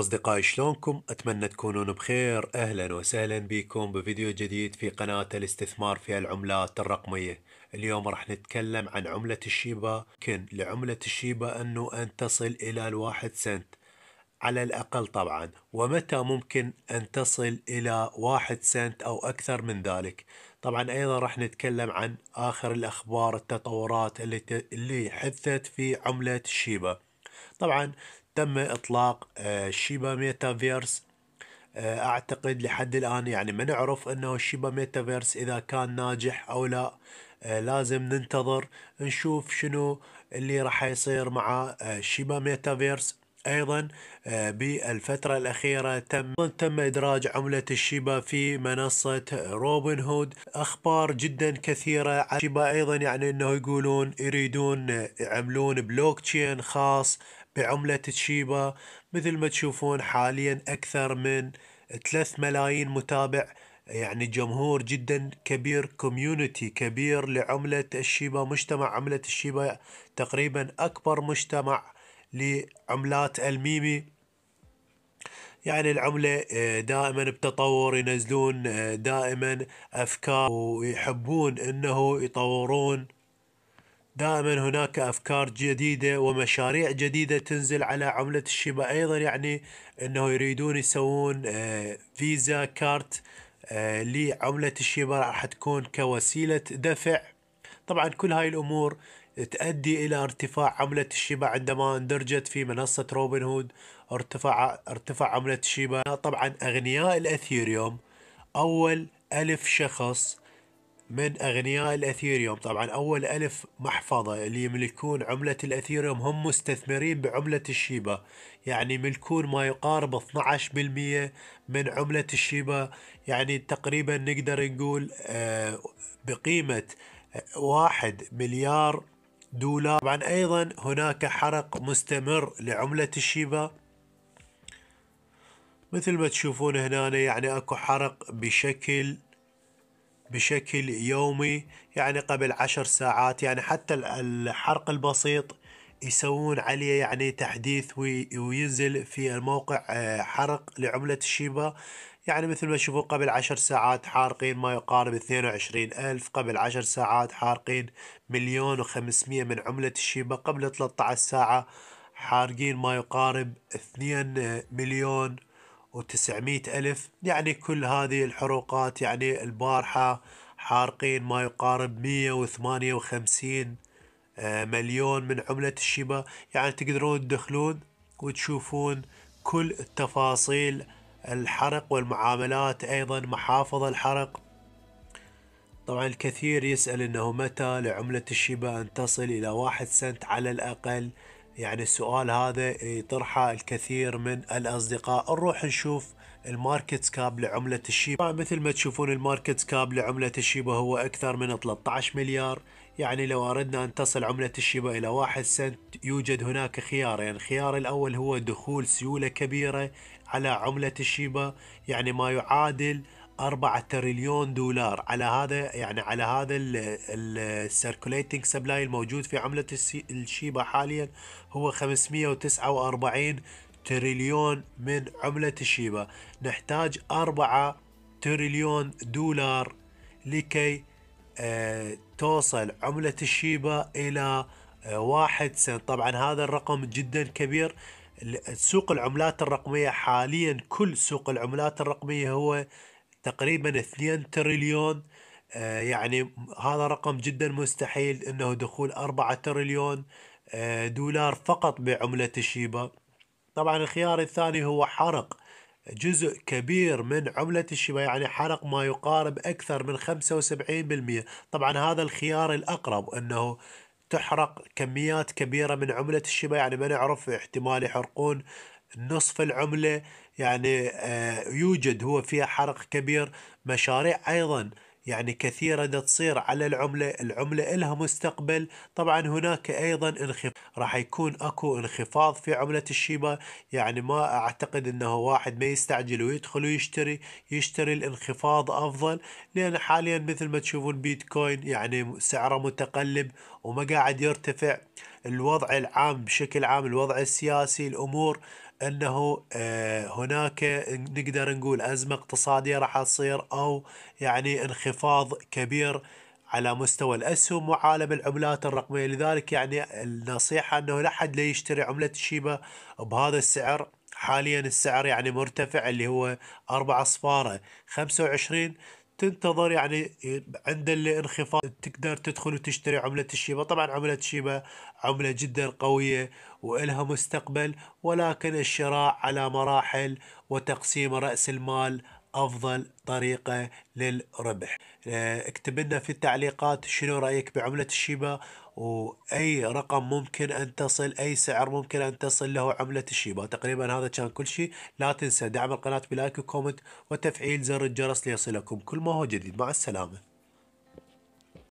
أصدقائي شلونكم اتمنى تكونون بخير اهلا وسهلا بكم بفيديو جديد في قناة الاستثمار في العملات الرقمية اليوم راح نتكلم عن عملة الشيبا كن لعملة الشيبا انه ان تصل الى الواحد سنت على الأقل طبعا ومتى ممكن أن تصل إلى واحد سنت أو أكثر من ذلك طبعا أيضا راح نتكلم عن آخر الأخبار التطورات اللي, ت... اللي حدثت في عملة الشيبا طبعا تم إطلاق آه، شيبا ميتافيرس آه، أعتقد لحد الآن يعني ما نعرف أنه شيبا ميتافيرس إذا كان ناجح أو لا آه، لازم ننتظر نشوف شنو اللي راح يصير مع شيبا ميتافيرس ايضا بالفتره الاخيره تم تم ادراج عمله الشيبا في منصه روبن هود اخبار جدا كثيره عن شيبا ايضا يعني انه يقولون يريدون يعملون بلوك تشين خاص بعملة تشيبا مثل ما تشوفون حاليا أكثر من ثلاث ملايين متابع يعني جمهور جدا كبير كوميونتي كبير لعملة الشيبا مجتمع عملة الشيبا تقريبا أكبر مجتمع لعملات الميمي يعني العملة آه، دائما بتطور ينزلون آه، دائما أفكار ويحبون أنه يطورون دائما هناك افكار جديده ومشاريع جديده تنزل على عمله الشيبا ايضا يعني انه يريدون يسوون آه، فيزا كارت آه، لعمله الشيبا راح تكون كوسيله دفع طبعا كل هاي الامور تؤدي الى ارتفاع عمله الشيبا عندما اندرجت في منصه روبن هود ارتفع ارتفع عمله الشيبا طبعا اغنياء الاثيريوم اول ألف شخص من أغنياء الأثيريوم طبعا أول ألف محفظة اللي يملكون عملة الأثيريوم هم مستثمرين بعملة الشيبة يعني يملكون ما يقارب 12% من عملة الشيبة يعني تقريبا نقدر نقول آه، بقيمة آه، واحد مليار دولار طبعا أيضا هناك حرق مستمر لعملة الشيبة مثل ما تشوفون هنا يعني اكو حرق بشكل بشكل يومي يعني قبل عشر ساعات يعني حتى الحرق البسيط يسوون عليه يعني تحديث وينزل في الموقع آه، حرق لعملة الشيبا يعني مثل ما تشوفون قبل عشر ساعات حارقين ما يقارب اثنين وعشرين ألف قبل عشر ساعات حارقين مليون وخمسمية من عملة الشيبا قبل 13 ساعة حارقين ما يقارب اثنين مليون و900 ألف يعني كل هذه الحروقات يعني البارحة حارقين ما يقارب 158 آه، مليون من عملة الشيبا يعني تقدرون تدخلون وتشوفون كل التفاصيل الحرق والمعاملات أيضا محافظ الحرق طبعا الكثير يسأل أنه متى لعملة الشيبا أن تصل إلى واحد سنت على الأقل يعني السؤال هذا يطرحه الكثير من الأصدقاء نروح نشوف الماركت كاب لعملة الشيبا مثل ما تشوفون الماركت كاب لعملة الشيبا هو أكثر من 13 مليار يعني لو أردنا أن تصل عملة الشيبا إلى واحد سنت يوجد هناك خيارين يعني الخيار الأول هو دخول سيولة كبيرة على عملة الشيبا يعني ما يعادل 4 تريليون دولار على هذا يعني على هذا السيركوليتنج سبلاي الموجود في عملة الشيبا حاليا هو 549 تريليون من عملة الشيبا نحتاج 4 تريليون دولار لكي آه، توصل عملة الشيبا إلى آه، واحد سنت طبعا هذا الرقم جدا كبير سوق العملات الرقمية حاليا كل سوق العملات الرقمية هو تقريبا 2 تريليون آه، يعني هذا رقم جدا مستحيل انه دخول 4 تريليون آه، دولار فقط بعملة الشيبا طبعا الخيار الثاني هو حرق جزء كبير من عملة الشيبا يعني حرق ما يقارب أكثر من 75% طبعا هذا الخيار الأقرب أنه تحرق كميات كبيرة من عملة الشيبا يعني ما نعرف احتمال يحرقون نصف العملة يعني آه، يوجد هو فيها حرق كبير مشاريع أيضا يعني كثيرة تصير على العملة العملة لها مستقبل طبعا هناك أيضا انخفاض راح يكون أكو انخفاض في عملة الشيبة يعني ما أعتقد أنه واحد ما يستعجل ويدخل ويشتري يشتري الانخفاض أفضل لأن حاليا مثل ما تشوفون بيتكوين يعني سعره متقلب وما قاعد يرتفع الوضع العام بشكل عام الوضع السياسي الامور انه آه، هناك نقدر نقول ازمه اقتصاديه راح تصير او يعني انخفاض كبير على مستوى الاسهم وعالم العملات الرقميه لذلك يعني النصيحه انه لا حد لا يشتري عمله شيبا بهذا السعر حاليا السعر يعني مرتفع اللي هو أربعة أصفارة خمسة وعشرين تنتظر يعني عند الانخفاض تقدر تدخل وتشتري عملة الشيبة طبعا عملة الشيبة عملة جدا قوية وإلها مستقبل ولكن الشراء على مراحل وتقسيم رأس المال افضل طريقه للربح آه، اكتب لنا في التعليقات شنو رايك بعمله الشيبا واي رقم ممكن ان تصل اي سعر ممكن ان تصل له عمله الشيبا تقريبا هذا كان كل شيء لا تنسى دعم القناه بلايك وكومنت وتفعيل زر الجرس ليصلكم كل ما هو جديد مع السلامه